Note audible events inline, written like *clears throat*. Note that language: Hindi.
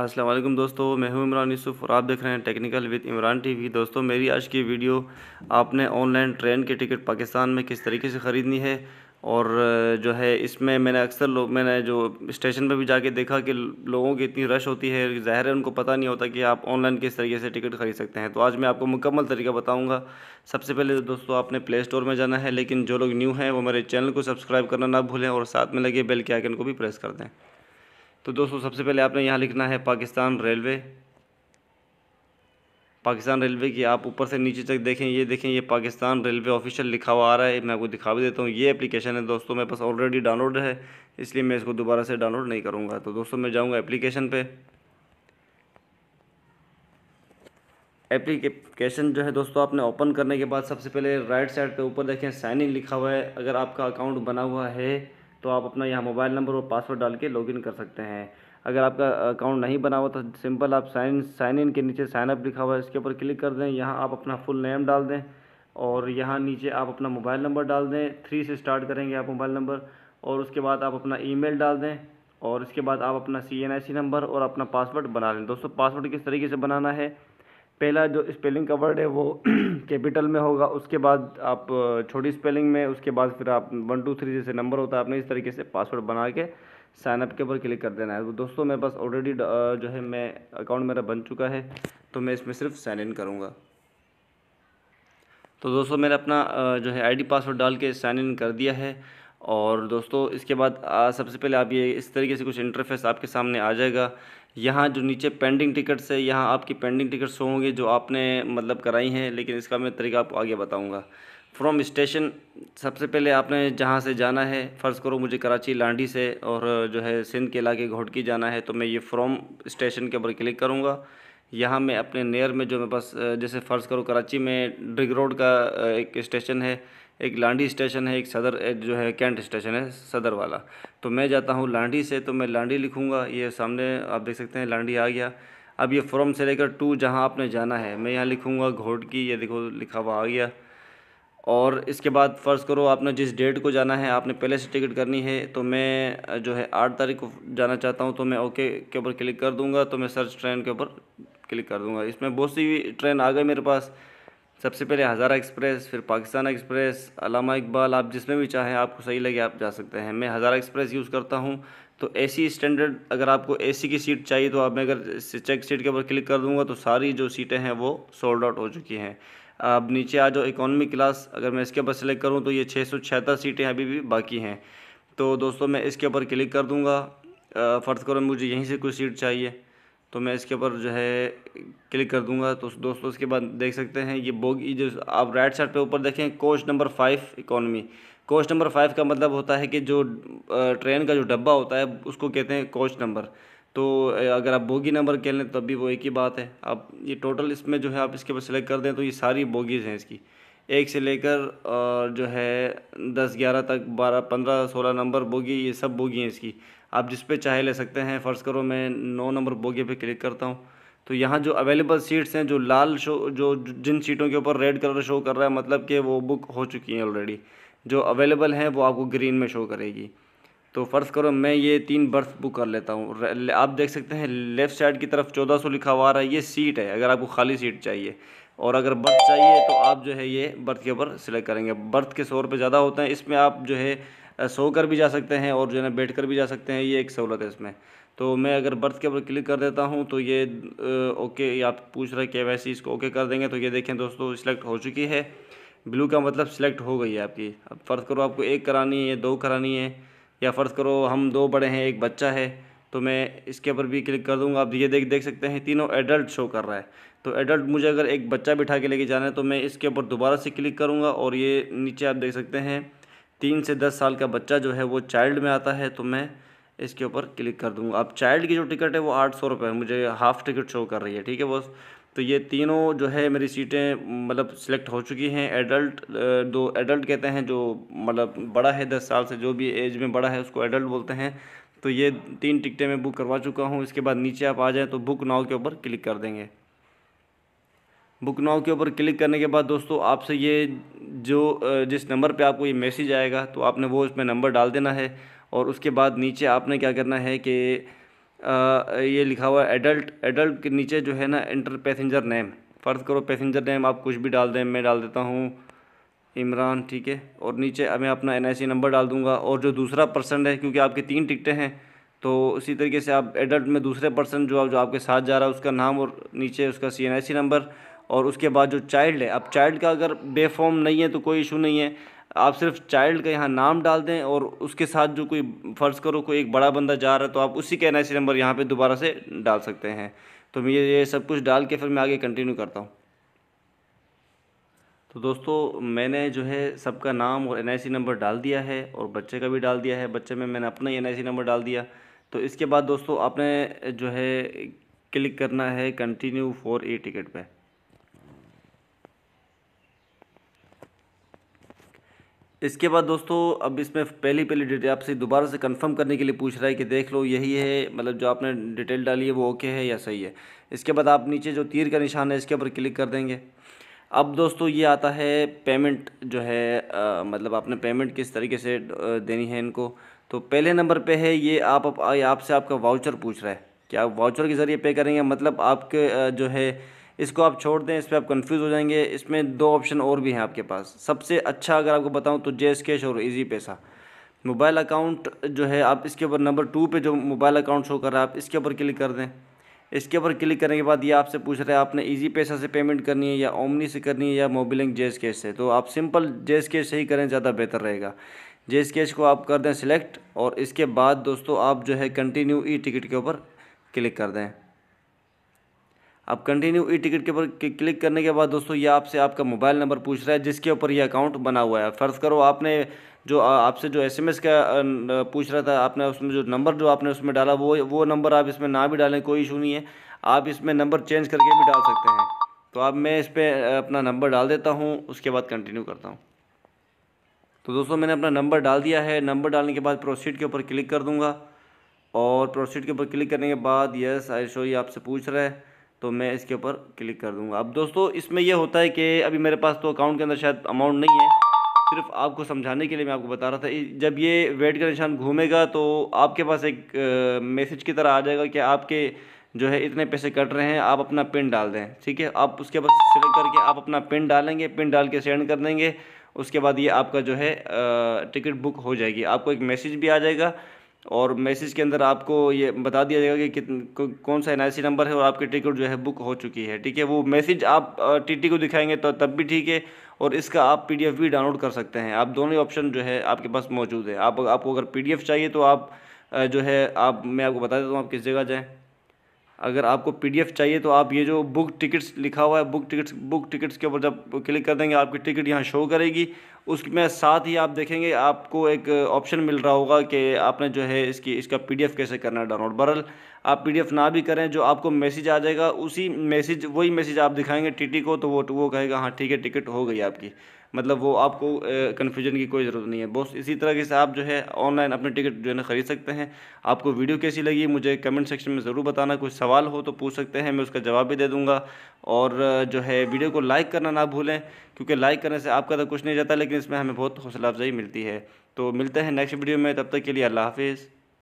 अस्सलाम वालेकुम दोस्तों मैं हूं इमरान यूसुफ और आप देख रहे हैं टेक्निकल विद इमरान टीवी दोस्तों मेरी आज की वीडियो आपने ऑनलाइन ट्रेन के टिकट पाकिस्तान में किस तरीके से ख़रीदनी है और जो है इसमें मैंने अक्सर लोग मैंने जो स्टेशन पर भी जाके देखा कि लोगों की इतनी रश होती है ज़ाहिर है उनको पता नहीं होता कि आप ऑनलाइन किस तरीके से टिकट ख़रीद सकते हैं तो आज मैं आपको मुकम्मल तरीका बताऊंगा सबसे पहले तो दोस्तों आपने प्ले स्टोर में जाना है लेकिन जो लोग न्यू हैं वो मेरे चैनल को सब्सक्राइब करना ना भूलें और साथ में लगे बेल के आइकन को भी प्रेस कर दें तो दोस्तों सबसे पहले आपने यहाँ लिखना है पाकिस्तान रेलवे पाकिस्तान रेलवे की आप ऊपर से नीचे तक देखें ये देखें ये पाकिस्तान रेलवे ऑफिशियल लिखा हुआ आ रहा है मैं आपको दिखा भी देता हूँ ये एप्लीकेशन है दोस्तों मेरे पास ऑलरेडी डाउनलोड है इसलिए मैं इसको दोबारा से डाउनलोड नहीं करूँगा तो दोस्तों मैं जाऊँगा एप्लीकेशन पर एप्लीकेशन जो है दोस्तों आपने ओपन करने के बाद सबसे पहले राइट साइड पे ऊपर देखें साइन इन लिखा हुआ है अगर आपका अकाउंट बना हुआ है तो आप अपना यहाँ मोबाइल नंबर और पासवर्ड डाल के लॉगिन कर सकते हैं अगर आपका अकाउंट नहीं बना हुआ तो सिंपल आप साइन साइन इन के नीचे साइन अप लिखा हुआ है इसके ऊपर क्लिक कर दें यहाँ आप अपना फुल नेम डाल दें और यहाँ नीचे आप अपना मोबाइल नंबर डाल दें थ्री से स्टार्ट करेंगे आप मोबाइल नंबर और उसके बाद आप अपना ईमेल डाल दें और इसके बाद आप अपना सी एन आई सी नंबर और अपना पासवर्ड बना लें दोस्तों पासवर्ड किस तरीके से बनाना है पहला जो स्पेलिंग का वर्ड है वो कैपिटल *clears throat* में होगा उसके बाद आप छोटी स्पेलिंग में उसके बाद फिर आप वन टू थ्री जैसे नंबर होता है आपने इस तरीके से पासवर्ड बना के साइनअप के ऊपर क्लिक कर देना है तो दोस्तों मेरे पास ऑलरेडी जो है मैं अकाउंट मेरा बन चुका है तो मैं इसमें सिर्फ साइन इन करूँगा तो दोस्तों मैंने अपना जो है आईडी पासवर्ड डाल के साइन इन कर दिया है और दोस्तों इसके बाद आ, सबसे पहले आप ये इस तरीके से कुछ इंटरफेस आपके सामने आ जाएगा यहाँ जो नीचे पेंडिंग टिकट्स है यहाँ आपकी पेंडिंग टिकट्स होंगे जो आपने मतलब कराई हैं लेकिन इसका मैं तरीका आपको आगे बताऊँगा फ्रॉम स्टेशन सबसे पहले आपने जहाँ से जाना है फ़र्ज़ करो मुझे कराची लांडी से और जो है सिंध के इलाके घोटकी जाना है तो मैं ये फ्रॉम स्टेशन के ऊपर क्लिक करूँगा यहाँ मैं अपने नियर में जो मेरे पास जैसे फ़र्ज़ करो कराची में ड्रिग रोड का एक स्टेशन है एक लांडी स्टेशन है एक सदर एक जो है कैंट स्टेशन है सदर वाला तो मैं जाता हूँ लांडी से तो मैं लांडी लिखूँगा ये सामने आप देख सकते हैं लांडी आ गया अब ये फ्रॉम से लेकर टू जहाँ आपने जाना है मैं यहाँ लिखूँगा घोट की ये देखो लिखा हुआ आ गया और इसके बाद फ़र्ज़ करो आपने जिस डेट को जाना है आपने पहले से टिकट करनी है तो मैं जो है आठ तारीख को जाना चाहता हूँ तो मैं ओके के ऊपर क्लिक कर दूँगा तो मैं सर्च ट्रेन के ऊपर क्लिक कर दूँगा इसमें बहुत सी ट्रेन आ गई मेरे पास सबसे पहले हज़ारा एक्सप्रेस फिर पाकिस्तान एक्सप्रेस अलामा इकबाल आप जिसमें भी चाहें आपको सही लगे आप जा सकते हैं मैं हज़ारा एक्सप्रेस यूज़ करता हूँ तो एसी स्टैंडर्ड अगर आपको एसी की सीट चाहिए तो आप मैं अगर चेक सीट के ऊपर क्लिक कर दूँगा तो सारी जो सीटें हैं वो सोल्ड आउट हो चुकी हैं अब नीचे आ जाओ इकोनॉमी क्लास अगर मैं इसके ऊपर सेलेक्ट करूँ तो ये छः सौ छिहत्तर सीटें अभी भी बाकी हैं तो दोस्तों मैं इसके ऊपर क्लिक कर दूँगा फ़र्ज़ करो मुझे यहीं से कोई सीट चाहिए तो मैं इसके ऊपर जो है क्लिक कर दूंगा तो दोस्तों इसके बाद देख सकते हैं ये बोगी जो आप राइट साइड पे ऊपर देखें coach number five economy coach number five का मतलब होता है कि जो ट्रेन का जो डब्बा होता है उसको कहते हैं कोच नंबर तो अगर आप बोगी नंबर कह लें तब भी वो एक ही बात है आप ये टोटल इसमें जो है आप इसके ऊपर सेलेक्ट कर दें तो ये सारी बोगीज़ हैं इसकी एक से लेकर जो है दस ग्यारह तक बारह पंद्रह सोलह नंबर बोगी ये सब बोगी हैं इसकी आप जिस पे चाहे ले सकते हैं फ़र्ज़ करो मैं नौ नंबर बोगी पे क्लिक करता हूँ तो यहाँ जो अवेलेबल सीट्स हैं जो लाल शो जो जिन सीटों के ऊपर रेड कलर शो कर रहा है मतलब कि वो बुक हो चुकी हैं ऑलरेडी जो अवेलेबल हैं वो आपको ग्रीन में शो करेगी तो फ़र्ज़ करो मैं ये तीन बर्थ बुक कर लेता हूँ आप देख सकते हैं लेफ़्ट साइड की तरफ चौदह सौ लिखा हुआ रहा है ये सीट है अगर आपको खाली सीट चाहिए और अगर बर्थ चाहिए तो आप जो है ये बर्थ के ऊपर सिलेक्ट करेंगे बर्थ के सौ रुपये ज़्यादा होते हैं इसमें आप जो है सो कर भी जा सकते हैं और जो है ना बैठ कर भी जा सकते हैं ये एक सहूलत है इसमें तो मैं अगर बर्थ के ऊपर क्लिक कर देता हूँ तो ये ओके ये आप पूछ रहे के वैसे इसको ओके कर देंगे तो ये देखें दोस्तों सिलेक्ट हो चुकी है ब्लू का मतलब सिलेक्ट हो गई है आपकी अब फ़र्ज़ करो आपको एक करानी है दो करानी है या फ़र्ज़ करो हम दो बड़े हैं एक बच्चा है तो मैं इसके ऊपर भी क्लिक कर दूंगा आप ये देख देख सकते हैं तीनों एडल्ट शो कर रहा है तो एडल्ट मुझे अगर एक बच्चा बिठा के लेके जाना है तो मैं इसके ऊपर दोबारा से क्लिक करूँगा और ये नीचे आप देख सकते हैं तीन से दस साल का बच्चा जो है वो चाइल्ड में आता है तो मैं इसके ऊपर क्लिक कर दूँगा अब चाइल्ड की जो टिकट है वो आठ सौ रुपये मुझे हाफ़ टिकट शो कर रही है ठीक है बस तो ये तीनों जो है मेरी सीटें मतलब सिलेक्ट हो चुकी हैं एडल्ट दो एडल्ट कहते हैं जो मतलब बड़ा है दस साल से जो भी एज में बड़ा है उसको एडल्ट बोलते हैं तो ये तीन टिकटें मैं बुक करवा चुका हूँ इसके बाद नीचे आप आ जाएँ तो बुक नाव के ऊपर क्लिक कर देंगे बुक नाउ के ऊपर क्लिक करने के बाद दोस्तों आपसे ये जो जिस नंबर पे आपको ये मैसेज आएगा तो आपने वो उसमें नंबर डाल देना है और उसके बाद नीचे आपने क्या करना है कि ये लिखा हुआ एडल्ट एडल्ट के नीचे जो है ना इंटर पैसेंजर नेम फ़र्ज़ करो पैसेंजर नेम आप कुछ भी डाल दें मैं डाल देता हूँ इमरान ठीक है और नीचे मैं अपना एन नंबर डाल दूँगा और जो दूसरा पर्सन है क्योंकि आपके तीन टिकटें हैं तो उसी तरीके से आप एडल्ट में दूसरे पर्सन जो आप जो आपके साथ जा रहा है उसका नाम और नीचे उसका सी नंबर और उसके बाद जो चाइल्ड है अब चाइल्ड का अगर बेफॉर्म नहीं है तो कोई इशू नहीं है आप सिर्फ चाइल्ड का यहाँ नाम डाल दें और उसके साथ जो कोई फ़र्ज़ करो कोई एक बड़ा बंदा जा रहा है तो आप उसी का एन नंबर यहाँ पे दोबारा से डाल सकते हैं तो मैं ये सब कुछ डाल के फिर मैं आगे कंटिन्यू करता हूँ तो दोस्तों मैंने जो है सबका नाम और एन नंबर डाल दिया है और बच्चे का भी डाल दिया है बच्चे में मैंने अपना ही एन नंबर डाल दिया तो इसके बाद दोस्तों आपने जो है क्लिक करना है कंटिन्यू फॉर ए टिकट पर इसके बाद दोस्तों अब इसमें पहली पहली डिटेल आपसे दोबारा से कंफर्म करने के लिए पूछ रहा है कि देख लो यही है मतलब जो आपने डिटेल डाली है वो ओके है या सही है इसके बाद आप नीचे जो तीर का निशान है इसके ऊपर क्लिक कर देंगे अब दोस्तों ये आता है पेमेंट जो है आ, मतलब आपने पेमेंट किस तरीके से देनी है इनको तो पहले नंबर पर है ये आप आपसे आप आपका वाउचर पूछ रहा है कि आप वाउचर के ज़रिए पे करेंगे मतलब आपके जो है इसको आप छोड़ दें इस पर आप कन्फ्यूज़ हो जाएंगे इसमें दो ऑप्शन और भी हैं आपके पास सबसे अच्छा अगर आपको बताऊँ तो जेस कैश और ईजी पैसा मोबाइल अकाउंट जो है आप इसके ऊपर नंबर टू पे जो मोबाइल अकाउंट शो कर रहा है आप इसके ऊपर क्लिक कर दें इसके ऊपर क्लिक करने के बाद ये आपसे पूछ रहे हैं आपने इजी पैसा से पेमेंट करनी है या ओमनी से करनी है या मोबिलिंग जेस कैश से तो आप सिंपल जेस कैश से ही करें ज़्यादा बेहतर रहेगा जेस कैश को आप कर दें सिलेक्ट और इसके बाद दोस्तों आप जो है कंटिन्यू ई टिकट के ऊपर क्लिक कर दें अब कंटिन्यू ई टिकट के ऊपर क्लिक करने के बाद दोस्तों ये आपसे आपका मोबाइल नंबर पूछ रहा है जिसके ऊपर ये अकाउंट बना हुआ है फ़र्ज़ करो आपने जो आपसे जो एसएमएस का पूछ रहा था आपने उसमें जो नंबर जो आपने उसमें डाला वो वो नंबर आप इसमें ना भी डालें कोई इशू नहीं है आप इसमें नंबर चेंज करके भी डाल सकते हैं तो अब मैं इस पर अपना नंबर डाल देता हूँ उसके बाद कंटिन्यू करता हूँ तो दोस्तों मैंने अपना नंबर डाल दिया है नंबर डालने के बाद प्रोसीड के ऊपर क्लिक कर दूँगा और प्रोसीड के ऊपर क्लिक करने के बाद यस आई शो ये आपसे पूछ रहा है तो मैं इसके ऊपर क्लिक कर दूंगा अब दोस्तों इसमें यह होता है कि अभी मेरे पास तो अकाउंट के अंदर शायद अमाउंट नहीं है सिर्फ आपको समझाने के लिए मैं आपको बता रहा था जब ये वेट का निशान घूमेगा तो आपके पास एक मैसेज की तरह आ जाएगा कि आपके जो है इतने पैसे कट रहे हैं आप अपना पिन डाल दें ठीक है आप उसके बाद सिलेक्ट करके आप अपना पिन डालेंगे पिन डाल के सेंड कर देंगे उसके बाद ये आपका जो है टिकट बुक हो जाएगी आपको एक मैसेज भी आ जाएगा और मैसेज के अंदर आपको ये बता दिया जाएगा कि कित कौन सा एन नंबर है और आपकी टिकट जो है बुक हो चुकी है ठीक है वो मैसेज आप टीटी को दिखाएंगे तो तब भी ठीक है और इसका आप पीडीएफ भी डाउनलोड कर सकते हैं आप दोनों ऑप्शन जो है आपके पास मौजूद है आप आपको अगर पीडीएफ चाहिए तो आप जो है आप मैं आपको बता देता हूँ आप किस जगह जाएँ अगर आपको पी चाहिए तो आप ये जो बुक टिकट्स लिखा हुआ है बुक टिकट्स बुक टिकट्स के ऊपर जब क्लिक कर देंगे आपकी टिकट यहाँ शो करेगी उसमें साथ ही आप देखेंगे आपको एक ऑप्शन मिल रहा होगा कि आपने जो है इसकी इसका पीडीएफ कैसे करना है डाउनलोड बरल आप पीडीएफ ना भी करें जो आपको मैसेज आ जाएगा उसी मैसेज वही मैसेज आप दिखाएंगे टीटी को तो वो वो कहेगा हाँ ठीक है टिकट हो गई आपकी मतलब वो आपको कन्फ्यूजन की कोई ज़रूरत नहीं है बस इसी तरह से आप जो है ऑनलाइन अपने टिकट जो है ना ख़रीद सकते हैं आपको वीडियो कैसी लगी मुझे कमेंट सेक्शन में ज़रूर बताना कोई सवाल हो तो पूछ सकते हैं मैं उसका जवाब भी दे दूँगा और जो है वीडियो को लाइक करना ना भूलें क्योंकि लाइक करने से आपका तो कुछ नहीं जाता लेकिन इसमें हमें बहुत हौसला अफजाई मिलती है तो मिलते हैं नेक्स्ट वीडियो में तब तक के लिए अल्लाह हाफिज़